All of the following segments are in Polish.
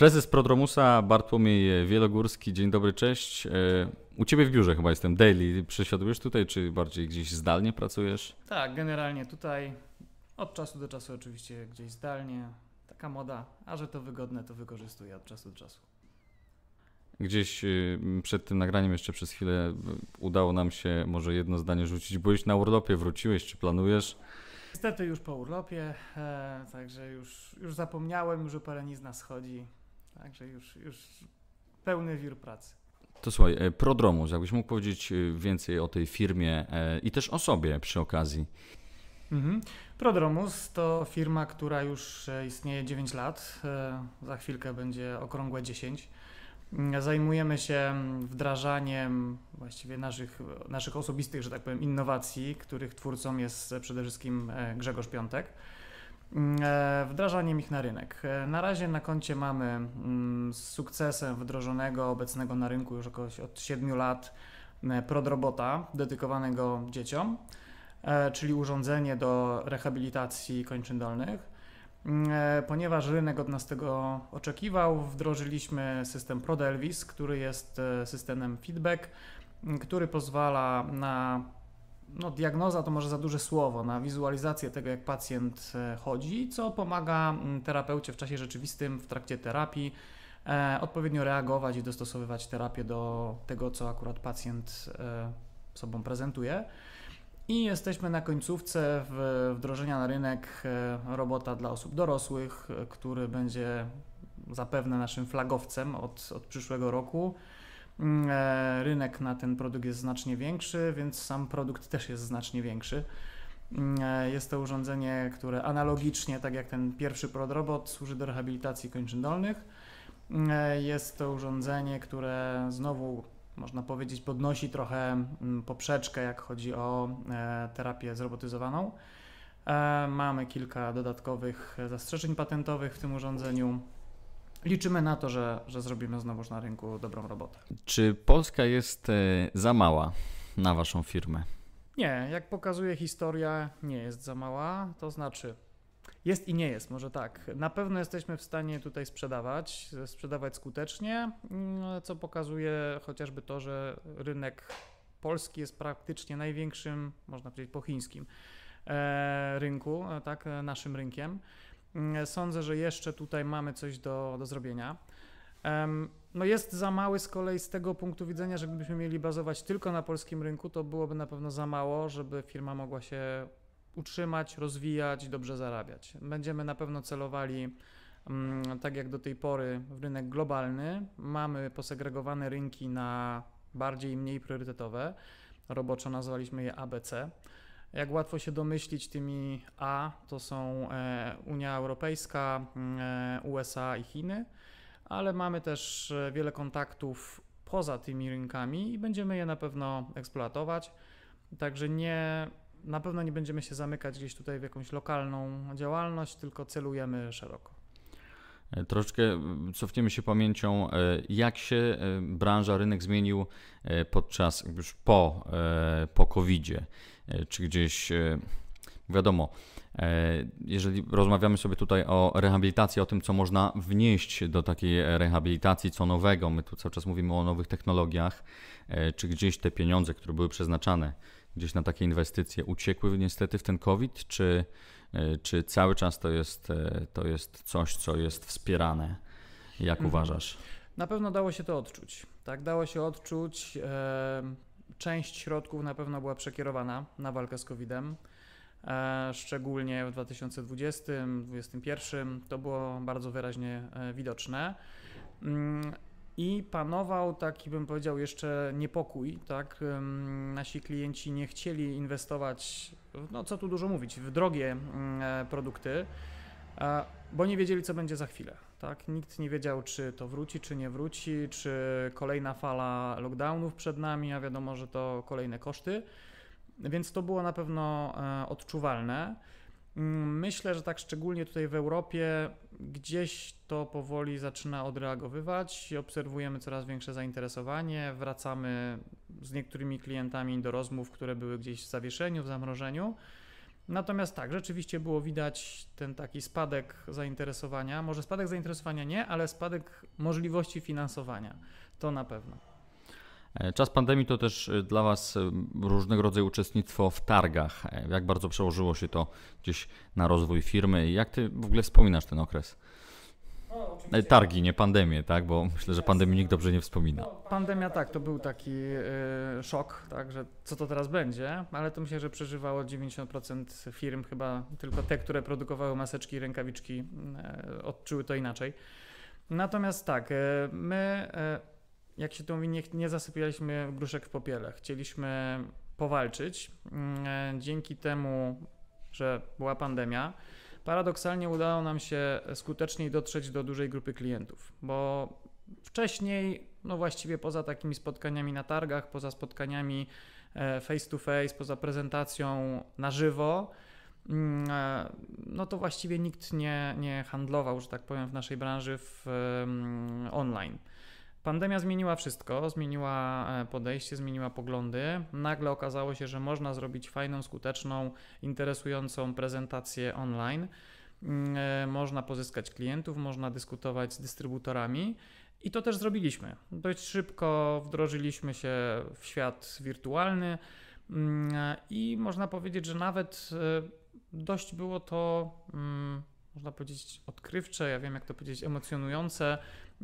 Prezes Prodromusa Bartłomiej Wielogórski, dzień dobry, cześć. E, u Ciebie w biurze chyba jestem, daily. Przesiadujesz tutaj, czy bardziej gdzieś zdalnie pracujesz? Tak, generalnie tutaj. Od czasu do czasu oczywiście gdzieś zdalnie. Taka moda, a że to wygodne, to wykorzystuję od czasu do czasu. Gdzieś y, przed tym nagraniem jeszcze przez chwilę y, udało nam się może jedno zdanie rzucić. Byłeś na urlopie, wróciłeś, czy planujesz? Niestety już po urlopie, e, także już, już zapomniałem, już parę nic nas chodzi. Także już, już pełny wir pracy. To słuchaj, e, Prodromus, jakbyś mógł powiedzieć e, więcej o tej firmie e, i też o sobie przy okazji. Mhm. Prodromus to firma, która już istnieje 9 lat. Za chwilkę będzie okrągłe 10. Mm, zajmujemy się wdrażaniem właściwie naszych, naszych osobistych, że tak powiem, innowacji, których twórcą jest przede wszystkim Grzegorz Piątek. Mm, e, wdrażaniem ich na rynek. E, na razie na koncie mamy mm, z sukcesem wdrożonego, obecnego na rynku już około od 7 lat e, prodrobota dedykowanego dzieciom, czyli urządzenie do rehabilitacji kończyn dolnych. Mm, ponieważ rynek od nas tego oczekiwał, wdrożyliśmy system ProDelvis, który jest systemem feedback, który pozwala na no, diagnoza to może za duże słowo, na wizualizację tego, jak pacjent e, chodzi, co pomaga mm, terapeucie w czasie rzeczywistym, w trakcie terapii, e, odpowiednio reagować i dostosowywać terapię do tego, co akurat pacjent e, sobą prezentuje. I jesteśmy na końcówce wdrożenia na rynek e, robota dla osób dorosłych, e, który będzie zapewne naszym flagowcem od, od przyszłego roku. Mm, e, rynek na ten produkt jest znacznie większy, więc sam produkt też jest znacznie większy. Mm, e, jest to urządzenie, które analogicznie, tak jak ten pierwszy prodrobot, służy do rehabilitacji kończyn dolnych. Mm, e, jest to urządzenie, które znowu, można powiedzieć, podnosi trochę poprzeczkę, jak chodzi o terapię zrobotyzowaną. Mamy kilka dodatkowych zastrzeżeń patentowych w tym urządzeniu liczymy na to, że, że zrobimy znowu na rynku dobrą robotę. Czy Polska jest e, za mała na Waszą firmę? Nie, jak pokazuje historia, nie jest za mała. To znaczy, jest i nie jest, może tak. Na pewno jesteśmy w stanie tutaj sprzedawać, sprzedawać skutecznie, mm, co pokazuje chociażby to, że rynek polski jest praktycznie największym, można powiedzieć po chińskim, e, rynku, e, tak, naszym rynkiem. Mm, sądzę, że jeszcze tutaj mamy coś do, do zrobienia. No jest za mały z kolei z tego punktu widzenia, że gdybyśmy mieli bazować tylko na polskim rynku, to byłoby na pewno za mało, żeby firma mogła się utrzymać, rozwijać, dobrze zarabiać. Będziemy na pewno celowali, mm, tak jak do tej pory, w rynek globalny. Mamy posegregowane rynki na bardziej i mniej priorytetowe. Roboczo nazwaliśmy je ABC. Jak łatwo się domyślić, tymi A to są e, Unia Europejska, e, USA i Chiny, ale mamy też e, wiele kontaktów poza tymi rynkami i będziemy je na pewno eksploatować. Także nie, na pewno nie będziemy się zamykać gdzieś tutaj w jakąś lokalną działalność, tylko celujemy szeroko. Troszeczkę cofniemy się pamięcią, jak się branża, rynek zmienił podczas, już po, po COVID-zie. E, czy gdzieś e, wiadomo, e, jeżeli rozmawiamy sobie tutaj o rehabilitacji, o tym, co można wnieść do takiej rehabilitacji, co nowego, my tu cały czas mówimy o nowych technologiach, czy gdzieś te pieniądze, które były przeznaczane gdzieś na takie inwestycje, uciekły niestety w ten COVID, czy, czy cały czas to jest, to jest coś, co jest wspierane? Jak mhm. uważasz? Na pewno dało się to odczuć. Tak, dało się odczuć. Yy Część środków na pewno była przekierowana na walkę z COVID-em, e, szczególnie w 2020, 2021. To było bardzo wyraźnie e, widoczne. Mm, I panował taki, bym powiedział, jeszcze niepokój, tak? Nasi klienci nie chcieli inwestować, no co tu dużo mówić, w drogie mm, e, produkty bo nie wiedzieli, co będzie za chwilę. Tak? Nikt nie wiedział, czy to wróci, czy nie wróci, czy kolejna fala lockdownów przed nami, a wiadomo, że to kolejne koszty. Więc to było na pewno e, odczuwalne. Mm, myślę, że tak szczególnie tutaj w Europie gdzieś to powoli zaczyna odreagowywać i obserwujemy coraz większe zainteresowanie. Wracamy z niektórymi klientami do rozmów, które były gdzieś w zawieszeniu, w zamrożeniu. Natomiast tak, rzeczywiście było widać ten taki spadek zainteresowania. Może spadek zainteresowania nie, ale spadek możliwości finansowania. To na pewno. Czas pandemii to też y, dla Was y, różnego rodzaju uczestnictwo w targach. Y, jak bardzo przełożyło się to gdzieś na rozwój firmy? Jak Ty w ogóle wspominasz ten okres? E, targi, nie pandemię, tak? Bo myślę, że pandemii nikt dobrze nie wspomina. Pandemia, tak, to był taki y, szok, tak, że co to teraz będzie, ale to myślę, że przeżywało 90% firm, chyba tylko te, które produkowały maseczki i rękawiczki, y, odczuły to inaczej. Natomiast tak, y, my, jak się to mówi, nie, nie zasypialiśmy gruszek w popiele. Chcieliśmy powalczyć. Mm, dzięki temu, że była pandemia, paradoksalnie udało nam się skuteczniej dotrzeć do dużej grupy klientów, bo wcześniej, no właściwie poza takimi spotkaniami na targach, poza spotkaniami e, face to face, poza prezentacją na żywo, mm, e, no to właściwie nikt nie, nie handlował, że tak powiem, w naszej branży w, online. Pandemia zmieniła wszystko, zmieniła e, podejście, zmieniła poglądy. Nagle okazało się, że można zrobić fajną, skuteczną, interesującą prezentację online. Mm, e, można pozyskać klientów, można dyskutować z dystrybutorami. I to też zrobiliśmy. Dość szybko wdrożyliśmy się w świat wirtualny mm, e, i można powiedzieć, że nawet dość było to, mm, można powiedzieć, odkrywcze, ja wiem jak to powiedzieć, emocjonujące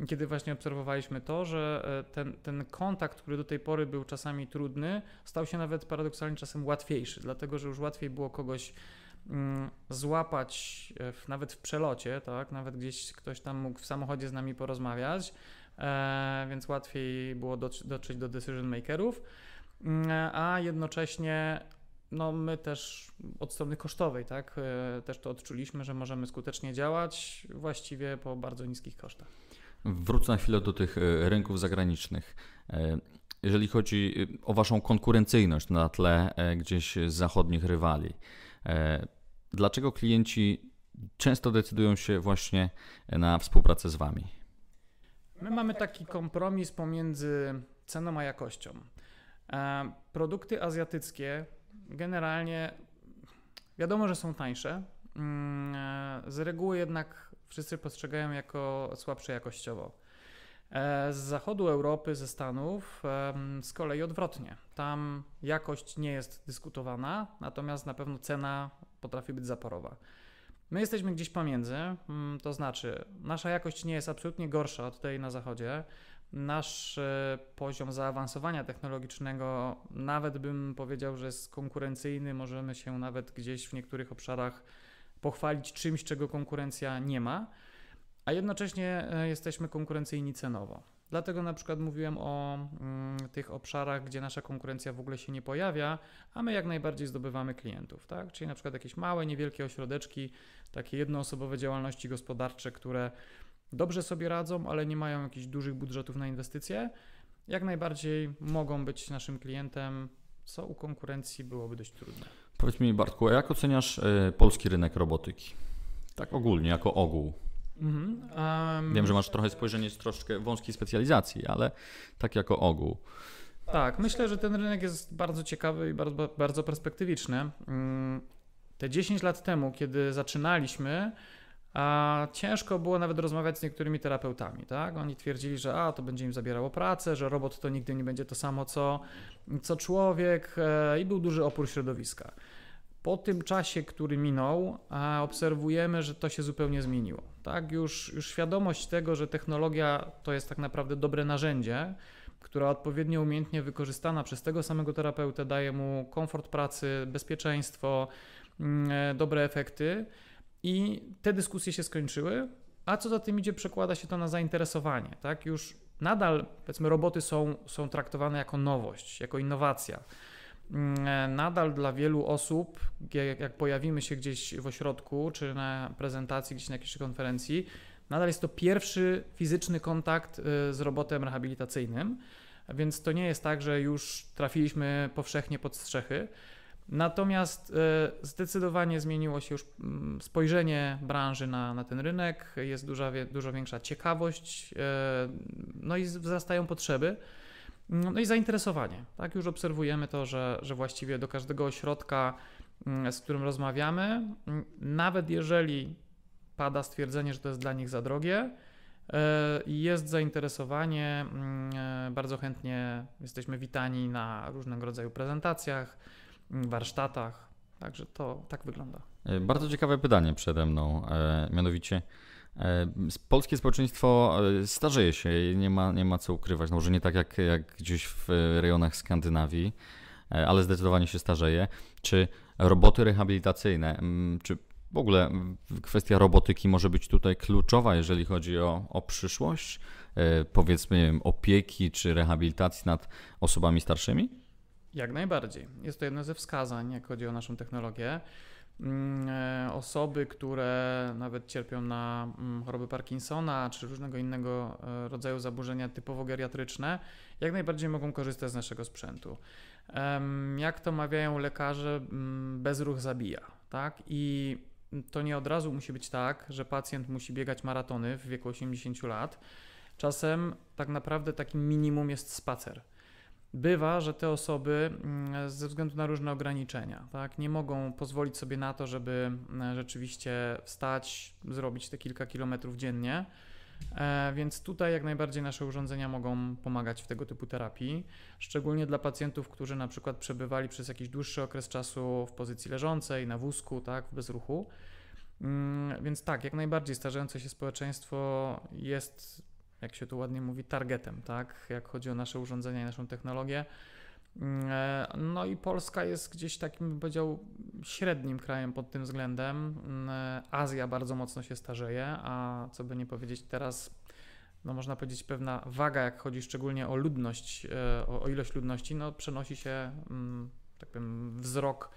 kiedy właśnie obserwowaliśmy to, że e, ten, ten kontakt, który do tej pory był czasami trudny, stał się nawet paradoksalnie czasem łatwiejszy, dlatego że już łatwiej było kogoś mm, złapać e, w, nawet w przelocie, tak? Nawet gdzieś ktoś tam mógł w samochodzie z nami porozmawiać, e, więc łatwiej było dotrzeć do decision makerów, mm, a jednocześnie no my też od strony kosztowej, tak, też to odczuliśmy, że możemy skutecznie działać właściwie po bardzo niskich kosztach. Wrócę na chwilę do tych e, rynków zagranicznych. E, jeżeli chodzi e, o Waszą konkurencyjność na tle gdzieś zachodnich rywali, dlaczego klienci często decydują się właśnie na współpracę z Wami? My mamy taki kompromis pomiędzy ceną a jakością. Produkty azjatyckie generalnie wiadomo, że są tańsze. Mm, z reguły jednak wszyscy postrzegają jako słabsze jakościowo. E, z zachodu Europy, ze Stanów z kolei odwrotnie. Tam jakość nie jest dyskutowana, natomiast na pewno cena potrafi być zaporowa. My jesteśmy gdzieś pomiędzy, mm, to znaczy nasza jakość nie jest absolutnie gorsza od tej na zachodzie. Nasz e, poziom zaawansowania technologicznego, nawet bym powiedział, że jest konkurencyjny, możemy się nawet gdzieś w niektórych obszarach pochwalić czymś, czego konkurencja nie ma, a jednocześnie e, jesteśmy konkurencyjni cenowo. Dlatego na przykład mówiłem o mm, tych obszarach, gdzie nasza konkurencja w ogóle się nie pojawia, a my jak najbardziej zdobywamy klientów, tak? Czyli na przykład jakieś małe, niewielkie ośrodeczki, takie jednoosobowe działalności gospodarcze, które dobrze sobie radzą, ale nie mają jakichś dużych budżetów na inwestycje, jak najbardziej mogą być naszym klientem, co u konkurencji byłoby dość trudne. Powiedz mi Bartku, a jak oceniasz e, polski rynek robotyki? Tak ogólnie, jako ogół. Mhm, um... Wiem, że masz trochę spojrzenie z troszkę wąskiej specjalizacji, ale tak jako ogół. Tak, myślę, że ten rynek jest bardzo ciekawy i bardzo, bardzo perspektywiczny. Mm, te 10 lat temu, kiedy zaczynaliśmy, a ciężko było nawet rozmawiać z niektórymi terapeutami, tak? Oni twierdzili, że a, to będzie im zabierało pracę, że robot to nigdy nie będzie to samo co, co człowiek e, i był duży opór środowiska. Po tym czasie, który minął, e, obserwujemy, że to się zupełnie zmieniło. Tak? Już, już świadomość tego, że technologia to jest tak naprawdę dobre narzędzie, która odpowiednio umiejętnie wykorzystana przez tego samego terapeutę daje mu komfort pracy, bezpieczeństwo, mm, e, dobre efekty i te dyskusje się skończyły, a co za tym idzie, przekłada się to na zainteresowanie. Tak? Już nadal, powiedzmy, roboty są, są traktowane jako nowość, jako innowacja. Mm, nadal dla wielu osób, jak, jak pojawimy się gdzieś w ośrodku, czy na prezentacji, gdzieś na jakiejś konferencji, nadal jest to pierwszy fizyczny kontakt y, z robotem rehabilitacyjnym, więc to nie jest tak, że już trafiliśmy powszechnie pod strzechy. Natomiast e, zdecydowanie zmieniło się już mm, spojrzenie branży na, na ten rynek, jest duża, dużo większa ciekawość, e, no i wzrastają potrzeby, mm, no i zainteresowanie. Tak, już obserwujemy to, że, że właściwie do każdego ośrodka, mm, z którym rozmawiamy, nawet jeżeli pada stwierdzenie, że to jest dla nich za drogie, e, jest zainteresowanie, bardzo chętnie jesteśmy witani na różnego rodzaju prezentacjach Mm, warsztatach. Także to tak wygląda. E, bardzo ciekawe pytanie przede mną, e, mianowicie. E, polskie społeczeństwo starzeje się i nie ma, nie ma co ukrywać. No, może nie tak jak, jak gdzieś w rejonach Skandynawii, ale zdecydowanie się starzeje. Czy roboty rehabilitacyjne, czy w ogóle kwestia robotyki może być tutaj kluczowa, jeżeli chodzi o, o przyszłość, powiedzmy opieki czy rehabilitacji nad osobami starszymi? Jak najbardziej. Jest to jedno ze wskazań, jak chodzi o naszą technologię. Mm, e, osoby, które nawet cierpią na mm, choroby Parkinsona czy różnego innego e, rodzaju zaburzenia typowo geriatryczne, jak najbardziej mogą korzystać z naszego sprzętu. Jak to mawiają lekarze, mm, bezruch zabija, tak? I to nie od razu musi być tak, że pacjent musi biegać maratony w wieku 80 lat. Czasem tak naprawdę takim minimum jest spacer bywa, że te osoby mm, ze względu na różne ograniczenia, tak, nie mogą pozwolić sobie na to, żeby mm, rzeczywiście wstać, zrobić te kilka kilometrów dziennie. E, więc tutaj jak najbardziej nasze urządzenia mogą pomagać w tego typu terapii, szczególnie dla pacjentów, którzy na przykład przebywali przez jakiś dłuższy okres czasu w pozycji leżącej, na wózku, tak, w bezruchu, mm, Więc tak, jak najbardziej starzejące się społeczeństwo jest jak się tu ładnie mówi, targetem, tak? Jak chodzi o nasze urządzenia i naszą technologię. Mm, e, no i Polska jest gdzieś takim, bym powiedział, średnim krajem pod tym względem. Mm, e, Azja bardzo mocno się starzeje, a co by nie powiedzieć teraz, no można powiedzieć pewna waga, jak chodzi szczególnie o ludność, e, o, o ilość ludności, no przenosi się, mm, tak powiem, wzrok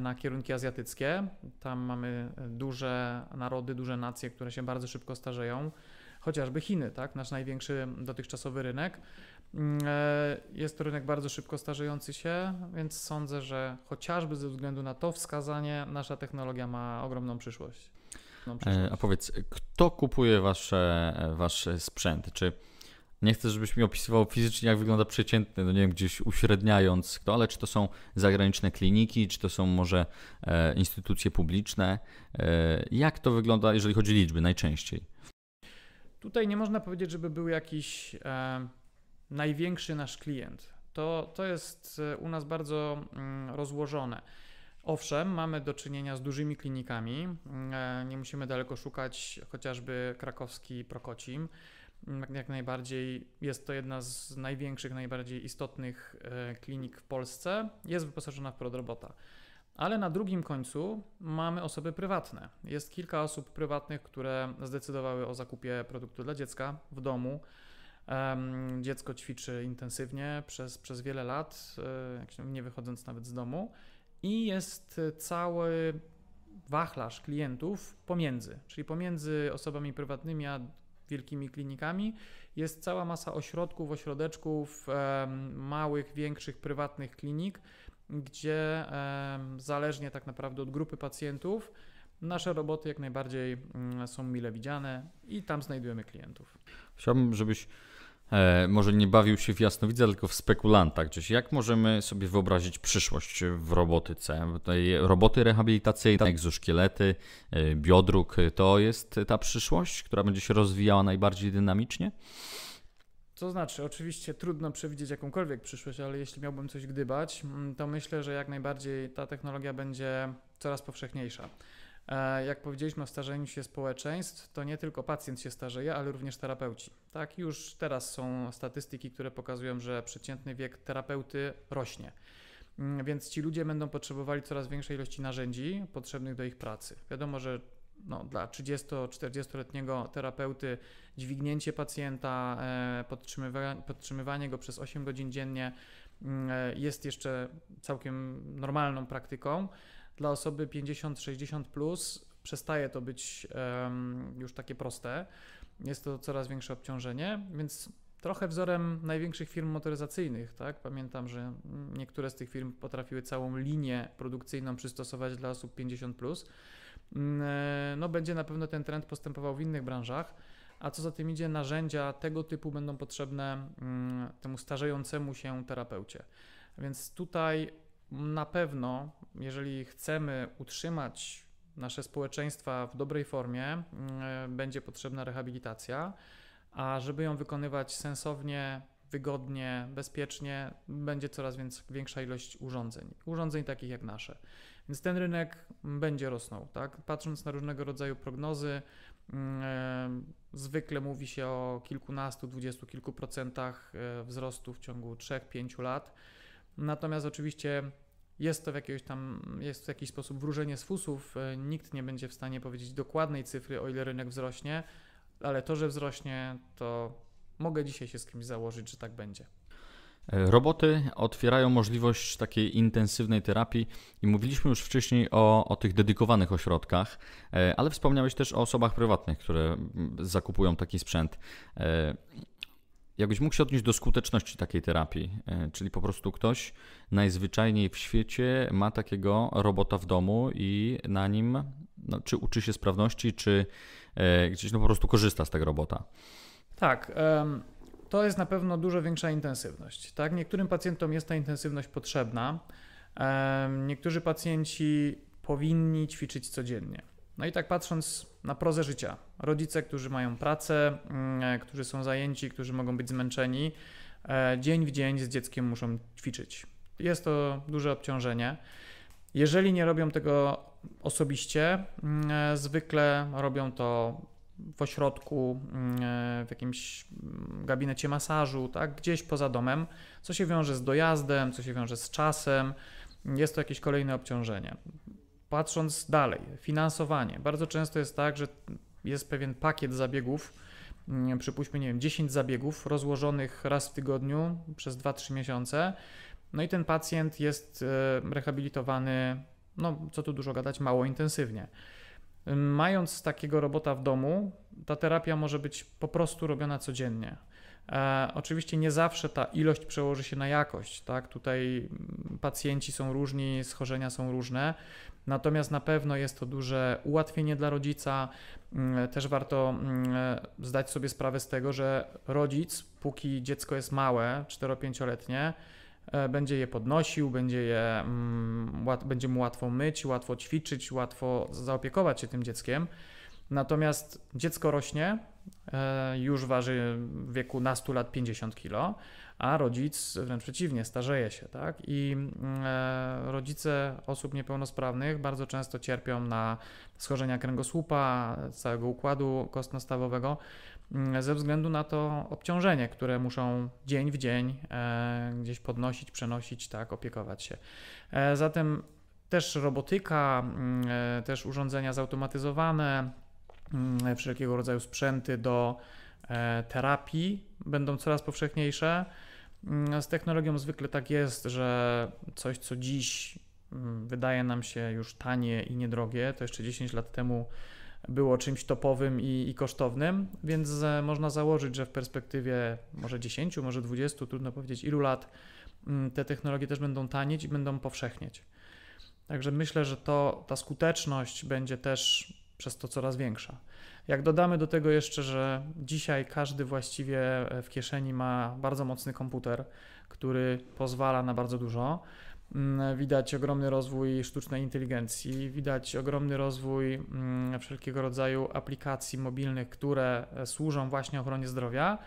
na kierunki azjatyckie. Tam mamy duże narody, duże nacje, które się bardzo szybko starzeją chociażby Chiny, tak? nasz największy dotychczasowy rynek. Mm, e, jest to rynek bardzo szybko starzejący się, więc sądzę, że chociażby ze względu na to wskazanie nasza technologia ma ogromną przyszłość. E, a powiedz, kto kupuje wasze, wasz sprzęt? Czy nie chcę, żebyś mi opisywał fizycznie, jak wygląda przeciętny, no nie wiem, gdzieś uśredniając kto, ale czy to są zagraniczne kliniki, czy to są może e, instytucje publiczne? E, jak to wygląda, jeżeli chodzi o liczby najczęściej? Tutaj nie można powiedzieć, żeby był jakiś e, największy nasz klient. To, to jest e, u nas bardzo mm, rozłożone. Owszem, mamy do czynienia z dużymi klinikami. Mm, e, nie musimy daleko szukać, chociażby krakowski Prokocim. Mm, jak najbardziej jest to jedna z największych, najbardziej istotnych e, klinik w Polsce. Jest wyposażona w prodrobota ale na drugim końcu mamy osoby prywatne. Jest kilka osób prywatnych, które zdecydowały o zakupie produktu dla dziecka w domu. Dziecko ćwiczy intensywnie przez, przez wiele lat, e, nie wychodząc nawet z domu, i jest cały wachlarz klientów pomiędzy, czyli pomiędzy osobami prywatnymi a wielkimi klinikami. Jest cała masa ośrodków, ośrodeczków, małych, większych, prywatnych klinik, gdzie zależnie tak naprawdę od grupy pacjentów, nasze roboty jak najbardziej mm, są mile widziane i tam znajdujemy klientów. Chciałbym, żebyś e, może nie bawił się w jasnowidza, tylko w spekulanta gdzieś. Jak możemy sobie wyobrazić przyszłość w robotyce? Tutaj roboty rehabilitacyjne, egzoszkielety, e, biodruk, to jest ta przyszłość, która będzie się rozwijała najbardziej dynamicznie? To znaczy, oczywiście trudno przewidzieć jakąkolwiek przyszłość, ale jeśli miałbym coś gdybać, mm, to myślę, że jak najbardziej ta technologia będzie coraz powszechniejsza. E, jak powiedzieliśmy o starzeniu się społeczeństw, to nie tylko pacjent się starzeje, ale również terapeuci. Tak, już teraz są statystyki, które pokazują, że przeciętny wiek terapeuty rośnie. Mm, więc ci ludzie będą potrzebowali coraz większej ilości narzędzi potrzebnych do ich pracy. Wiadomo, że no, dla 30-40-letniego terapeuty dźwignięcie pacjenta, e, podtrzymywanie, podtrzymywanie go przez 8 godzin dziennie mm, e, jest jeszcze całkiem normalną praktyką. Dla osoby 50-60 plus przestaje to być już takie proste. Jest to coraz większe obciążenie, więc trochę wzorem największych firm motoryzacyjnych, tak? Pamiętam, że niektóre z tych firm potrafiły całą linię produkcyjną przystosować dla osób 50 plus. Mm, e, no będzie na pewno ten trend postępował w innych branżach. A co za tym idzie, narzędzia tego typu będą potrzebne mm, temu starzejącemu się terapeucie. Więc tutaj na pewno, jeżeli chcemy utrzymać nasze społeczeństwa w dobrej formie, mm, e, będzie potrzebna rehabilitacja, a żeby ją wykonywać sensownie, wygodnie, bezpiecznie, będzie coraz większa ilość urządzeń. Urządzeń takich jak nasze. Więc ten rynek będzie rosnął, tak? Patrząc na różnego rodzaju prognozy, mm, e, zwykle mówi się o kilkunastu, dwudziestu kilku procentach e, wzrostu w ciągu 3-5 lat. Natomiast oczywiście jest to w, tam, jest w jakiś sposób wróżenie z fusów. E, nikt nie będzie w stanie powiedzieć dokładnej cyfry, o ile rynek wzrośnie, ale to, że wzrośnie, to mogę dzisiaj się z kimś założyć, że tak będzie. Roboty otwierają możliwość takiej intensywnej terapii i mówiliśmy już wcześniej o, o tych dedykowanych ośrodkach, e, ale wspomniałeś też o osobach prywatnych, które mm, zakupują taki sprzęt. E, jakbyś mógł się odnieść do skuteczności takiej terapii, e, czyli po prostu ktoś najzwyczajniej w świecie ma takiego robota w domu i na nim no, czy uczy się sprawności, czy gdzieś no, po prostu korzysta z tego robota. Tak. Um to jest na pewno dużo większa intensywność. Tak? Niektórym pacjentom jest ta intensywność potrzebna. Niektórzy pacjenci powinni ćwiczyć codziennie. No i tak patrząc na prozę życia, rodzice, którzy mają pracę, mm, e, którzy są zajęci, którzy mogą być zmęczeni, e, dzień w dzień z dzieckiem muszą ćwiczyć. Jest to duże obciążenie. Jeżeli nie robią tego osobiście, mm, e, zwykle robią to w ośrodku, mm, e, w jakimś mm, gabinecie masażu, tak, gdzieś poza domem, co się wiąże z dojazdem, co się wiąże z czasem, jest to jakieś kolejne obciążenie. Patrząc dalej, finansowanie. Bardzo często jest tak, że jest pewien pakiet zabiegów, mm, przypuśćmy, nie wiem, 10 zabiegów rozłożonych raz w tygodniu przez 2-3 miesiące. No i ten pacjent jest e, rehabilitowany, no co tu dużo gadać, mało intensywnie. Mając takiego robota w domu, ta terapia może być po prostu robiona codziennie. E, oczywiście nie zawsze ta ilość przełoży się na jakość, tak? Tutaj mm, pacjenci są różni, schorzenia są różne, natomiast na pewno jest to duże ułatwienie dla rodzica. Mm, e, też warto mm, e, zdać sobie sprawę z tego, że rodzic, póki dziecko jest małe, 4-5-letnie, e, będzie je podnosił, będzie, je, będzie mu łatwo myć, łatwo ćwiczyć, łatwo zaopiekować się tym dzieckiem. Natomiast dziecko rośnie, e, już waży w wieku nastu lat 50 kg, a rodzic wręcz przeciwnie, starzeje się, tak? I mm, e, rodzice osób niepełnosprawnych bardzo często cierpią na schorzenia kręgosłupa, całego układu kostno-stawowego mm, ze względu na to obciążenie, które muszą dzień w dzień e, gdzieś podnosić, przenosić, tak, opiekować się. Zatem też robotyka, mm, też urządzenia zautomatyzowane, Mm, wszelkiego rodzaju sprzęty do e, terapii będą coraz powszechniejsze. Mm, z technologią zwykle tak jest, że coś, co dziś mm, wydaje nam się już tanie i niedrogie, to jeszcze 10 lat temu było czymś topowym i, i, kosztownym, więc e, można założyć, że w perspektywie może 10, może 20, trudno powiedzieć ilu lat, te technologie też będą tanieć i będą powszechnieć. Także myślę, że to, ta skuteczność będzie też przez to coraz większa. Jak dodamy do tego jeszcze, że dzisiaj każdy właściwie e, w kieszeni ma bardzo mocny komputer, który pozwala na bardzo dużo, mm, widać ogromny rozwój sztucznej inteligencji, widać ogromny rozwój mm, wszelkiego rodzaju aplikacji mobilnych, które e, służą właśnie ochronie zdrowia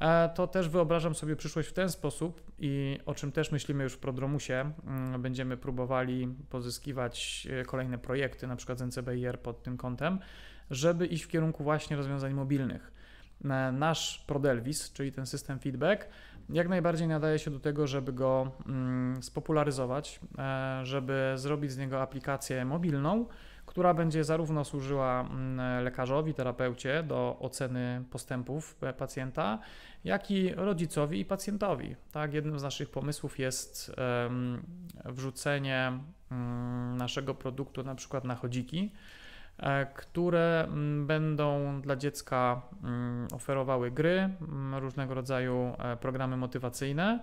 E, to też wyobrażam sobie przyszłość w ten sposób i o czym też myślimy już w Prodromusie, mm, będziemy próbowali pozyskiwać e, kolejne projekty, na przykład z NCBIR pod tym kątem, żeby iść w kierunku właśnie rozwiązań mobilnych. E, nasz Prodelvis, czyli ten system feedback, jak najbardziej nadaje się do tego, żeby go mm, spopularyzować, żeby zrobić z niego aplikację mobilną, która będzie zarówno służyła mm, lekarzowi, terapeucie do oceny postępów e, pacjenta, jak i rodzicowi i pacjentowi. Tak, jednym z naszych pomysłów jest wrzucenie mm, naszego produktu na przykład na chodziki, e, które mm, będą dla dziecka oferowały gry, różnego rodzaju e, programy motywacyjne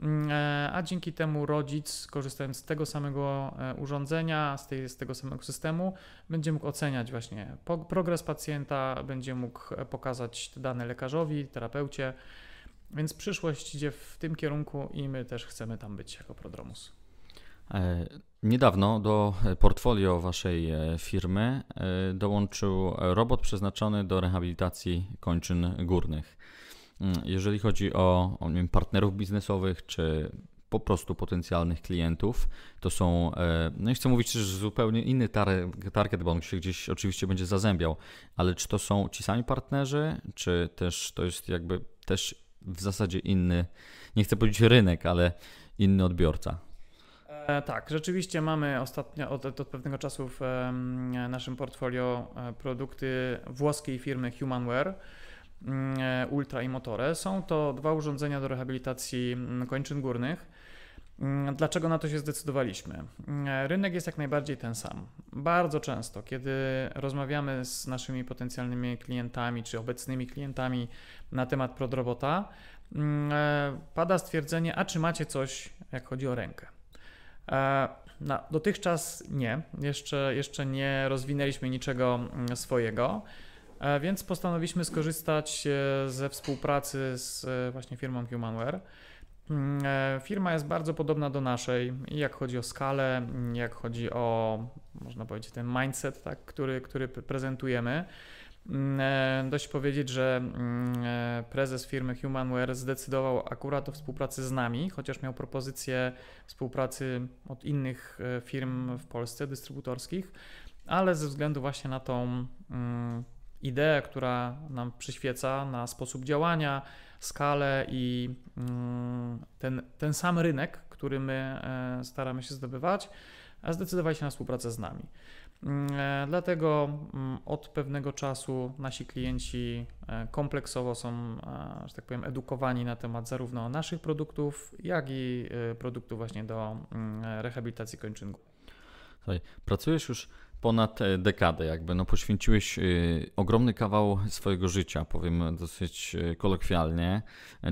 Mm, e, a dzięki temu rodzic, korzystając z tego samego e, urządzenia, z, tej, z tego samego systemu, będzie mógł oceniać właśnie progres pacjenta, będzie mógł e, pokazać te dane lekarzowi, terapeucie. Więc przyszłość idzie w tym kierunku i my też chcemy tam być jako Prodromus. Niedawno do portfolio waszej firmy dołączył robot przeznaczony do rehabilitacji kończyn górnych. Mm, jeżeli chodzi o, o wiem, partnerów biznesowych czy po prostu potencjalnych klientów, to są, e, no i chcę mówić że zupełnie inny target, bo on się gdzieś oczywiście będzie zazębiał, ale czy to są ci sami partnerzy, czy też to jest jakby też w zasadzie inny, nie chcę powiedzieć rynek, ale inny odbiorca? E, tak, rzeczywiście mamy ostatnio od, od pewnego czasu w naszym portfolio e, produkty włoskiej firmy Humanware. Mm, e, Ultra i Motore. Są to dwa urządzenia do rehabilitacji mm, kończyn górnych. Mm, dlaczego na to się zdecydowaliśmy? E, rynek jest jak najbardziej ten sam. Bardzo często, kiedy rozmawiamy z naszymi potencjalnymi klientami czy obecnymi klientami na temat prodrobota, e, pada stwierdzenie: A czy macie coś, jak chodzi o rękę? No, dotychczas nie, jeszcze, jeszcze nie rozwinęliśmy niczego swojego. E, więc postanowiliśmy skorzystać e, ze współpracy z e, właśnie firmą Humanware. Mm, firma jest bardzo podobna do naszej, jak chodzi o skalę, jak chodzi o, można powiedzieć, ten mindset, tak, który, który prezentujemy. Mm, dość powiedzieć, że mm, prezes firmy Humanware zdecydował akurat o współpracy z nami, chociaż miał propozycję współpracy od innych firm w Polsce dystrybutorskich, ale ze względu właśnie na tą ideę, która nam przyświeca, na sposób działania, skalę i mm, ten, ten sam rynek, który my e, staramy się zdobywać, zdecydowali się na współpracę z nami. Mm, e, dlatego mm, od pewnego czasu nasi klienci e, kompleksowo są, że tak powiem, edukowani na temat zarówno naszych produktów, jak i produktów właśnie do rehabilitacji kończynku. Pracujesz już ponad e, dekadę jakby. No poświęciłeś e, ogromny kawał swojego życia, powiem dosyć e, kolokwialnie.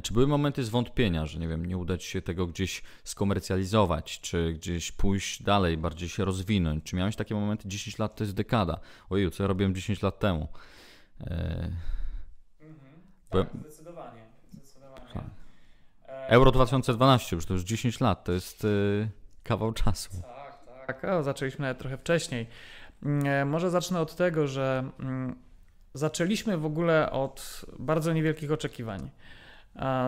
Czy były momenty zwątpienia, że nie wiem, nie uda ci się tego gdzieś skomercjalizować, czy gdzieś pójść dalej, bardziej się rozwinąć? Czy miałeś takie momenty 10 lat to jest dekada? Oj, co ja robiłem 10 lat temu? Mhm. Tak, zdecydowanie. zdecydowanie. Tak. Euro 2012, już to już 10 lat, to jest kawał czasu. Tak tak, o, zaczęliśmy trochę wcześniej. Mm, e, może zacznę od tego, że mm, zaczęliśmy w ogóle od bardzo niewielkich oczekiwań.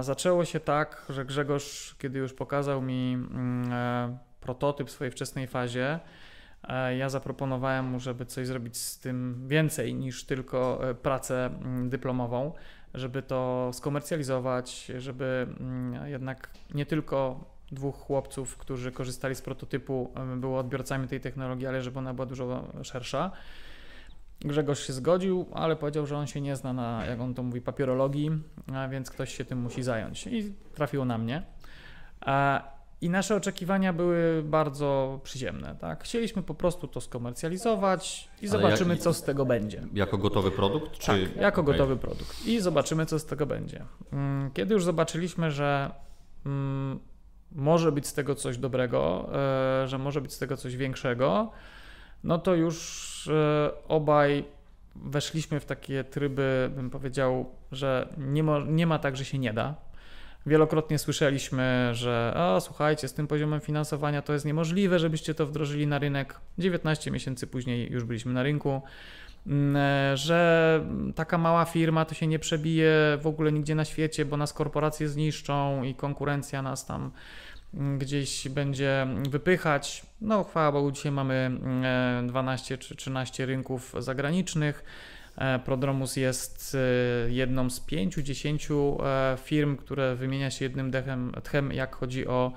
Zaczęło się tak, że Grzegorz, kiedy już pokazał mi mm, e, prototyp w swojej wczesnej fazie, e, ja zaproponowałem mu, żeby coś zrobić z tym więcej niż tylko pracę dyplomową, żeby to skomercjalizować, żeby jednak nie tylko dwóch chłopców, którzy korzystali z prototypu, były odbiorcami tej technologii, ale żeby ona była dużo szersza. Grzegorz się zgodził, ale powiedział, że on się nie zna na, jak on to mówi, papierologii, więc ktoś się tym musi zająć. I trafiło na mnie. I nasze oczekiwania były bardzo przyziemne. Tak? Chcieliśmy po prostu to skomercjalizować i ale zobaczymy, jak, co z tego będzie. Jako gotowy produkt? Czy... Tak, jako okay. gotowy produkt. I zobaczymy, co z tego będzie. Mm, kiedy już zobaczyliśmy, że mm, może być z tego coś dobrego, e, że może być z tego coś większego, no to już e, obaj weszliśmy w takie tryby, bym powiedział, że nie ma, nie ma tak, że się nie da. Wielokrotnie słyszeliśmy, że a, słuchajcie, z tym poziomem finansowania to jest niemożliwe, żebyście to wdrożyli na rynek. 19 miesięcy później już byliśmy na rynku. Mm, e, że taka mała firma to się nie przebije w ogóle nigdzie na świecie, bo nas korporacje zniszczą i konkurencja nas tam mm, gdzieś będzie wypychać. No, chwała Bogu, dzisiaj mamy 12 mm, e, czy 13 rynków zagranicznych. E, Prodromus jest jedną z pięciu, dziesięciu firm, które wymienia się jednym dechem, tchem, jak chodzi o,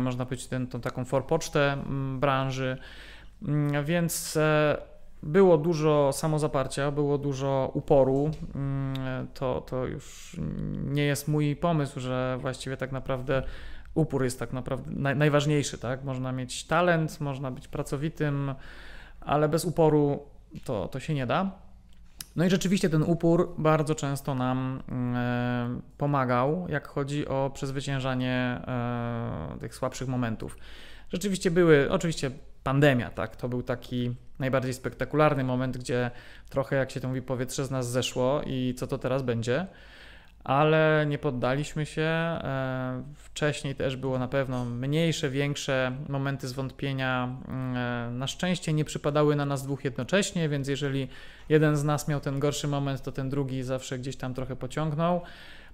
można powiedzieć, tę taką forpocztę branży. Więc było dużo samozaparcia, było dużo uporu. Mm, to, to już nie jest mój pomysł, że właściwie tak naprawdę upór jest tak naprawdę najważniejszy. Tak? Można mieć talent, można być pracowitym, ale bez uporu to, to się nie da. No i rzeczywiście ten upór bardzo często nam e, pomagał, jak chodzi o przezwyciężanie e, tych słabszych momentów. Rzeczywiście były, oczywiście pandemia, tak, to był taki najbardziej spektakularny moment, gdzie trochę, jak się to mówi, powietrze z nas zeszło i co to teraz będzie. Ale nie poddaliśmy się. E, wcześniej też było na pewno mniejsze, większe momenty zwątpienia. Mm, e, na szczęście nie przypadały na nas dwóch jednocześnie, więc jeżeli jeden z nas miał ten gorszy moment, to ten drugi zawsze gdzieś tam trochę pociągnął.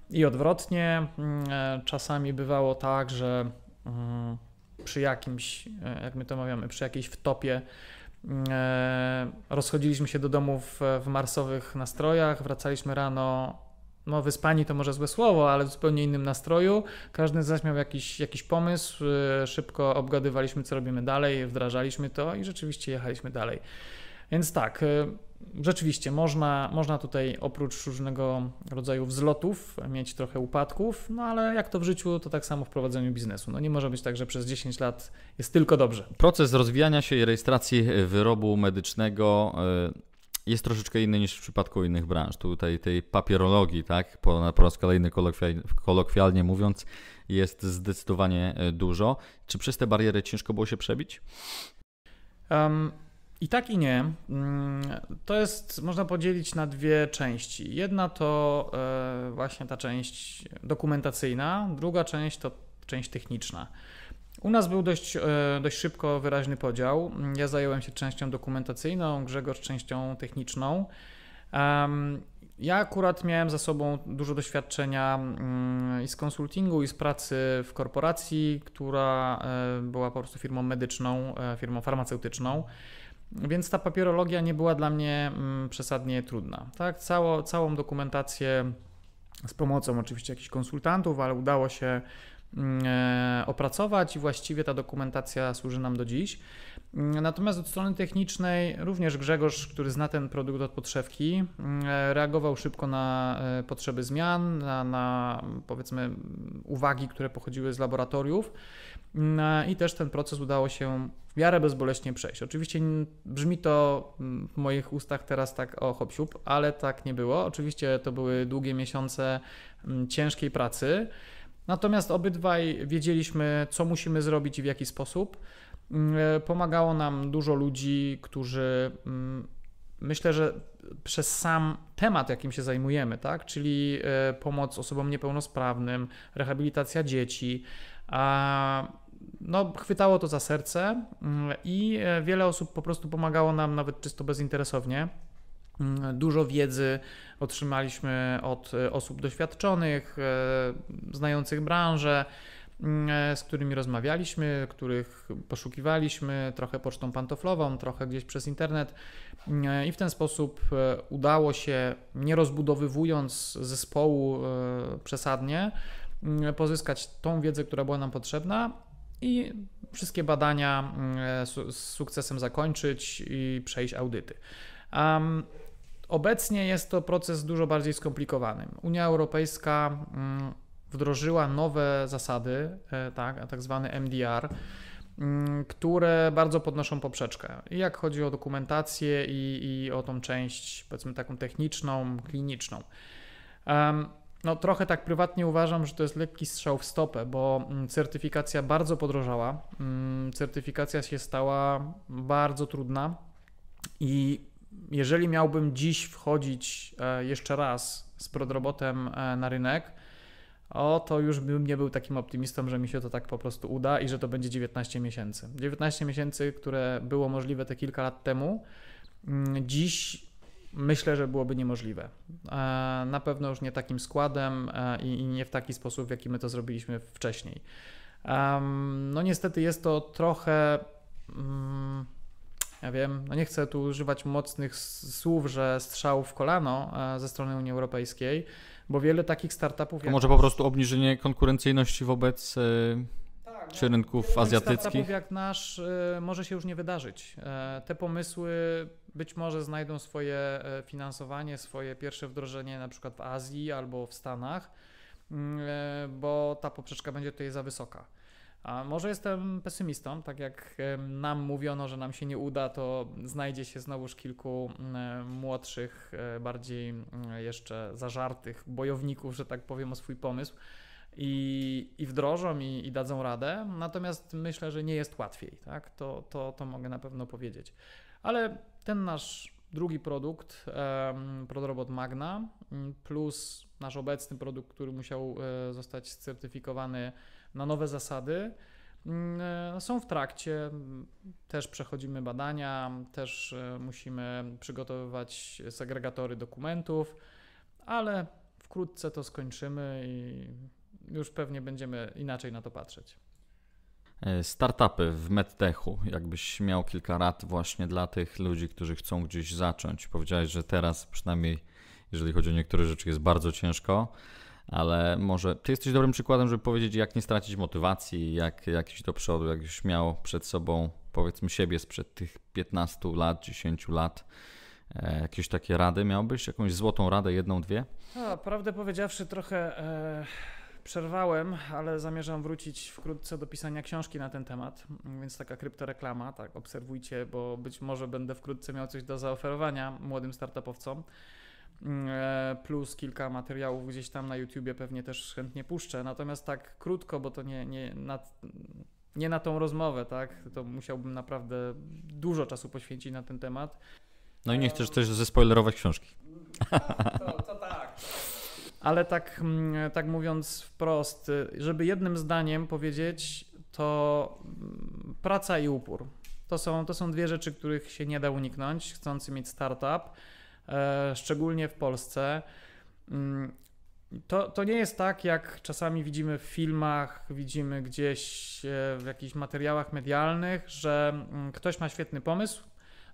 I odwrotnie, mm, e, czasami bywało tak, że mm, przy jakimś, jak my to mówimy, przy jakiejś wtopie E, rozchodziliśmy się do domów w marsowych nastrojach, wracaliśmy rano no wyspani to może złe słowo, ale w zupełnie innym nastroju. Każdy z nas miał jakiś, jakiś pomysł, e, szybko obgadywaliśmy, co robimy dalej, wdrażaliśmy to i rzeczywiście jechaliśmy dalej. Więc tak, e, rzeczywiście można, można tutaj oprócz różnego rodzaju wzlotów mieć trochę upadków, no ale jak to w życiu, to tak samo w prowadzeniu biznesu. No nie może być tak, że przez 10 lat jest tylko dobrze. Proces rozwijania się i rejestracji wyrobu medycznego e, jest troszeczkę inny niż w przypadku innych branż. Tutaj tej papierologii, tak, po, po raz kolejny kolokwialnie, mówiąc, jest zdecydowanie e, dużo. Czy przez te bariery ciężko było się przebić? Um, i tak i nie. Mm, to jest, można podzielić na dwie części. Jedna to e, właśnie ta część dokumentacyjna, druga część to część techniczna. U nas był dość, e, dość szybko wyraźny podział. Ja zająłem się częścią dokumentacyjną, Grzegorz częścią techniczną. Ja akurat miałem za sobą dużo doświadczenia mm, i z konsultingu, i z pracy w korporacji, która e, była po prostu firmą medyczną, firmą farmaceutyczną. Więc ta papierologia nie była dla mnie mm, przesadnie trudna. Tak? Cało, całą dokumentację z pomocą oczywiście jakichś konsultantów, ale udało się Mm, e, opracować i właściwie ta dokumentacja służy nam do dziś. Mm, natomiast od strony technicznej również Grzegorz, który zna ten produkt od podszewki, mm, e, reagował szybko na e, potrzeby zmian, na, na powiedzmy uwagi, które pochodziły z laboratoriów i też ten proces udało się w miarę bezboleśnie przejść. Oczywiście brzmi to w moich ustach teraz tak o hop ale tak nie było. Oczywiście to były długie miesiące ciężkiej pracy. Natomiast obydwaj wiedzieliśmy, co musimy zrobić i w jaki sposób. Mm, e, pomagało nam dużo ludzi, którzy mm, myślę, że przez sam temat, jakim się zajmujemy, tak? czyli e, pomoc osobom niepełnosprawnym, rehabilitacja dzieci, no, chwytało to za serce mm, i e, wiele osób po prostu pomagało nam nawet czysto bezinteresownie. Dużo wiedzy otrzymaliśmy od e, osób doświadczonych, e, znających branżę, mm, e, z którymi rozmawialiśmy, których poszukiwaliśmy trochę pocztą pantoflową, trochę gdzieś przez internet mm, i w ten sposób udało się, nie rozbudowywując zespołu przesadnie, mm, pozyskać tą wiedzę, która była nam potrzebna i wszystkie badania z sukcesem zakończyć i przejść audyty. Obecnie jest to proces dużo bardziej skomplikowany. Unia Europejska mm, wdrożyła nowe zasady, e, tak, tak zwany MDR, mm, które bardzo podnoszą poprzeczkę. I jak chodzi o dokumentację i, i, o tą część, powiedzmy taką techniczną, kliniczną. no trochę tak prywatnie uważam, że to jest lekki strzał w stopę, bo mm, certyfikacja bardzo podrożała. Certyfikacja się stała bardzo trudna i jeżeli miałbym dziś wchodzić e, jeszcze raz z prodrobotem e, na rynek, o to już bym nie był takim optymistą, że mi się to tak po prostu uda i że to będzie 19 miesięcy. 19 miesięcy, które było możliwe te kilka lat temu, mm, dziś myślę, że byłoby niemożliwe. E, na pewno już nie takim składem i nie w taki sposób, w jaki my to zrobiliśmy wcześniej. No niestety jest to trochę mm, ja wiem, no nie chcę tu używać mocnych słów, że strzał w kolano e, ze strony Unii Europejskiej, bo wiele takich startupów. To może po prostu obniżenie konkurencyjności wobec. E, tak, czy no, rynków azjatyckich? jak nasz e, może się już nie wydarzyć. Te pomysły być może znajdą swoje finansowanie, swoje pierwsze wdrożenie na przykład w Azji albo w Stanach, mm, bo ta poprzeczka będzie tutaj za wysoka. A może jestem pesymistą, tak jak nam mówiono, że nam się nie uda, to znajdzie się znowuż kilku młodszych, e, bardziej jeszcze zażartych bojowników, że tak powiem, o swój pomysł i, i wdrożą i, i dadzą radę. Natomiast myślę, że nie jest łatwiej, tak? To, to, to mogę na pewno powiedzieć. Ale ten nasz drugi produkt, Prodrobot Magna, plus nasz obecny produkt, który musiał e, zostać certyfikowany na nowe zasady. Mm, e, są w trakcie, też przechodzimy badania, też e, musimy przygotowywać segregatory dokumentów, ale wkrótce to skończymy i już pewnie będziemy inaczej na to patrzeć. E, startupy w medtechu, jakbyś miał kilka rad właśnie dla tych ludzi, którzy chcą gdzieś zacząć. Powiedziałeś, że teraz przynajmniej jeżeli chodzi o niektóre rzeczy jest bardzo ciężko, ale może ty jesteś dobrym przykładem, żeby powiedzieć, jak nie stracić motywacji, jak, jak iść do przodu, jak już miał przed sobą, powiedzmy siebie sprzed tych 15 lat, 10 lat. E, jakieś takie rady miałbyś? Jakąś złotą radę, jedną, dwie? A, no, prawdę powiedziawszy, trochę e, przerwałem, ale zamierzam wrócić wkrótce do pisania książki na ten temat, więc taka kryptoreklama, tak, obserwujcie, bo być może będę wkrótce miał coś do zaoferowania młodym startupowcom. Mm, e, plus kilka materiałów gdzieś tam na YouTubie pewnie też chętnie puszczę. Natomiast tak krótko, bo to nie, nie, na, nie na tą rozmowę, tak? To musiałbym naprawdę dużo czasu poświęcić na ten temat. No i nie e, chcesz też zespoilerować książki. to, to tak. tak. Ale tak, mm, tak mówiąc wprost, żeby jednym zdaniem powiedzieć, to mm, praca i upór. To są, to są dwie rzeczy, których się nie da uniknąć, chcący mieć startup. E, szczególnie w Polsce. Mm, to, to nie jest tak, jak czasami widzimy w filmach, widzimy gdzieś e, w jakichś materiałach medialnych, że mm, ktoś ma świetny pomysł,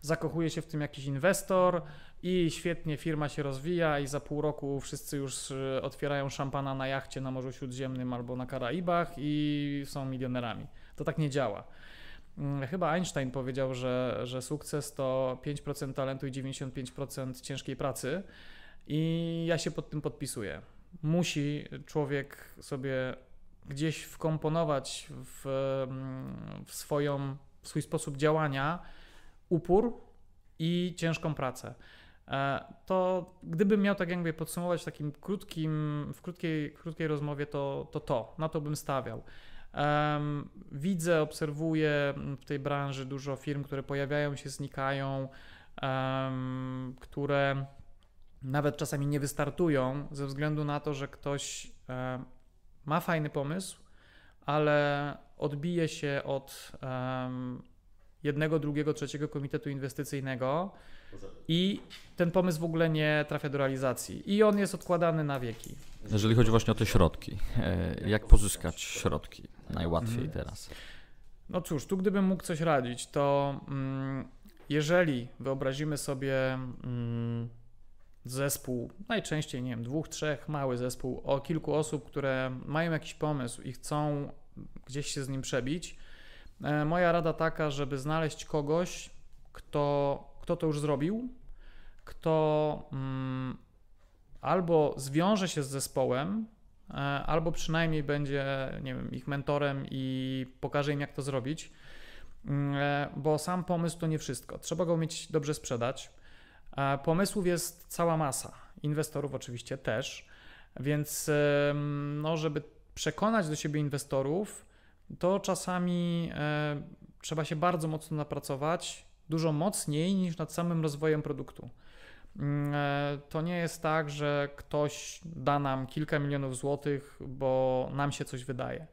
zakochuje się w tym jakiś inwestor i świetnie firma się rozwija i za pół roku wszyscy już e, otwierają szampana na jachcie na Morzu Śródziemnym albo na Karaibach i są milionerami. To tak nie działa. Mm, chyba Einstein powiedział, że, że sukces to 5% talentu i 95% ciężkiej pracy, i ja się pod tym podpisuję. Musi człowiek sobie gdzieś wkomponować w, mm, w, swoją, w swój sposób działania upór i ciężką pracę. E, to gdybym miał, tak jakby podsumować w takim krótkim, w krótkiej, krótkiej rozmowie, to, to to, na to bym stawiał widzę, obserwuję w tej branży dużo firm, które pojawiają się, znikają, które nawet czasami nie wystartują ze względu na to, że ktoś ma fajny pomysł, ale odbije się od jednego, drugiego, trzeciego komitetu inwestycyjnego i ten pomysł w ogóle nie trafia do realizacji. I on jest odkładany na wieki. Jeżeli chodzi właśnie o te środki, e, jak pozyskać środki? najłatwiej mhm. teraz? No cóż, tu gdybym mógł coś radzić, to mm, jeżeli wyobrazimy sobie mm, zespół, najczęściej, nie wiem, dwóch, trzech, mały zespół o kilku osób, które mają jakiś pomysł i chcą gdzieś się z nim przebić, e, moja rada taka, żeby znaleźć kogoś, kto, kto to już zrobił, kto mm, albo zwiąże się z zespołem, E, albo przynajmniej będzie, nie wiem, ich mentorem i pokaże im, jak to zrobić, mm, e, bo sam pomysł to nie wszystko. Trzeba go mieć dobrze sprzedać. E, pomysłów jest cała masa, inwestorów oczywiście też, więc no, żeby przekonać do siebie inwestorów, to czasami trzeba się bardzo mocno napracować, dużo mocniej niż nad samym rozwojem produktu. Mm, e, to nie jest tak, że ktoś da nam kilka milionów złotych, bo nam się coś wydaje.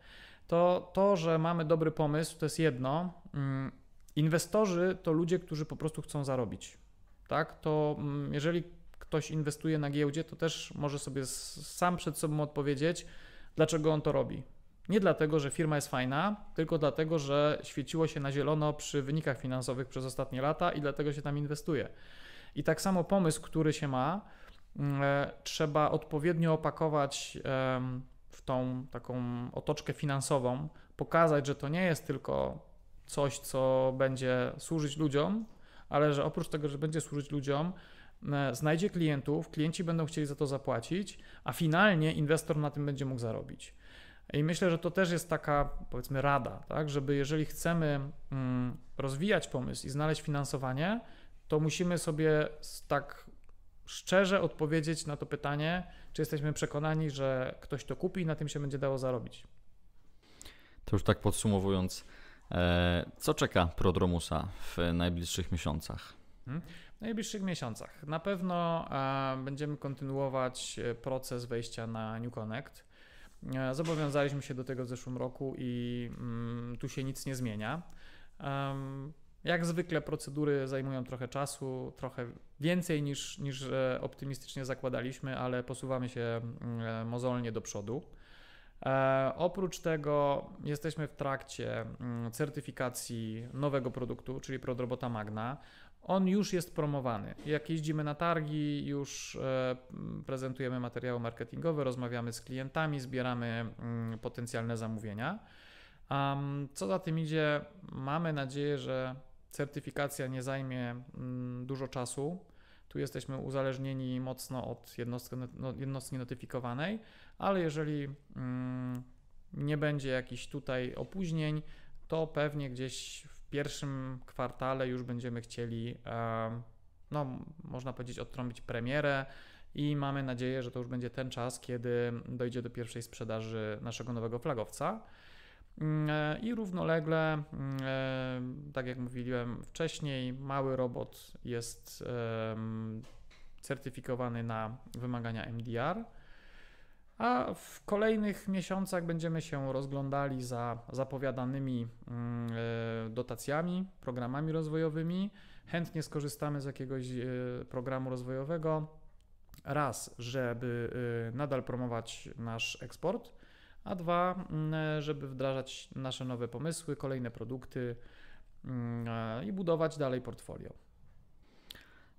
To, to że mamy dobry pomysł, to jest jedno. Mm, inwestorzy to ludzie, którzy po prostu chcą zarobić. Tak? To mm, jeżeli ktoś inwestuje na giełdzie, to też może sobie sam przed sobą odpowiedzieć, dlaczego on to robi. Nie dlatego, że firma jest fajna, tylko dlatego, że świeciło się na zielono przy wynikach finansowych przez ostatnie lata i dlatego się tam inwestuje. I tak samo pomysł, który się ma, mm, e, trzeba odpowiednio opakować w tą taką otoczkę finansową, pokazać, że to nie jest tylko coś, co będzie służyć ludziom, ale że oprócz tego, że będzie służyć ludziom, e, znajdzie klientów, klienci będą chcieli za to zapłacić, a finalnie inwestor na tym będzie mógł zarobić. I myślę, że to też jest taka, powiedzmy, rada, tak, żeby jeżeli chcemy mm, rozwijać pomysł i znaleźć finansowanie, to musimy sobie tak szczerze odpowiedzieć na to pytanie, czy jesteśmy przekonani, że ktoś to kupi i na tym się będzie dało zarobić. To już tak podsumowując, e, co czeka Prodromusa w najbliższych miesiącach? Mhm. W najbliższych miesiącach na pewno e, będziemy kontynuować e, proces wejścia na New Connect. Zobowiązaliśmy się do tego w zeszłym roku i mm, tu się nic nie zmienia. Jak zwykle procedury zajmują trochę czasu, trochę więcej niż, niż e, optymistycznie zakładaliśmy, ale posuwamy się mm, e, mozolnie do przodu. E, oprócz tego jesteśmy w trakcie mm, certyfikacji nowego produktu, czyli prodrobota Magna. On już jest promowany. Jak jeździmy na targi, już prezentujemy materiały marketingowe, rozmawiamy z klientami, zbieramy mm, potencjalne zamówienia. Co za tym idzie, mamy nadzieję, że certyfikacja nie zajmie mm, dużo czasu. Tu jesteśmy uzależnieni mocno od jednostki, no, no, notyfikowanej, ale jeżeli mm, nie będzie jakichś tutaj opóźnień, to pewnie gdzieś w pierwszym kwartale już będziemy chcieli, no, można powiedzieć, odtrąbić premierę i mamy nadzieję, że to już będzie ten czas, kiedy dojdzie do pierwszej sprzedaży naszego nowego flagowca. Mm, e, I równolegle, mm, e, tak jak mówiłem wcześniej, mały robot jest certyfikowany na wymagania MDR. A w kolejnych miesiącach będziemy się rozglądali za zapowiadanymi mm, e, dotacjami, programami rozwojowymi. Chętnie skorzystamy z jakiegoś programu rozwojowego. Raz, żeby nadal promować nasz eksport, a dwa, mm, żeby wdrażać nasze nowe pomysły, kolejne produkty mm, e, i budować dalej portfolio.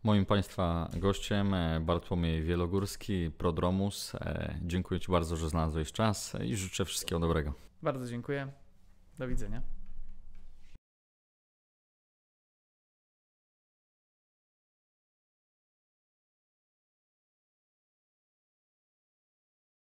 Moim Państwa gościem e, Bartłomiej Wielogórski, Prodromus. E, dziękuję Ci bardzo, że znalazłeś czas i życzę wszystkiego dobrego. Bardzo dziękuję. Do widzenia.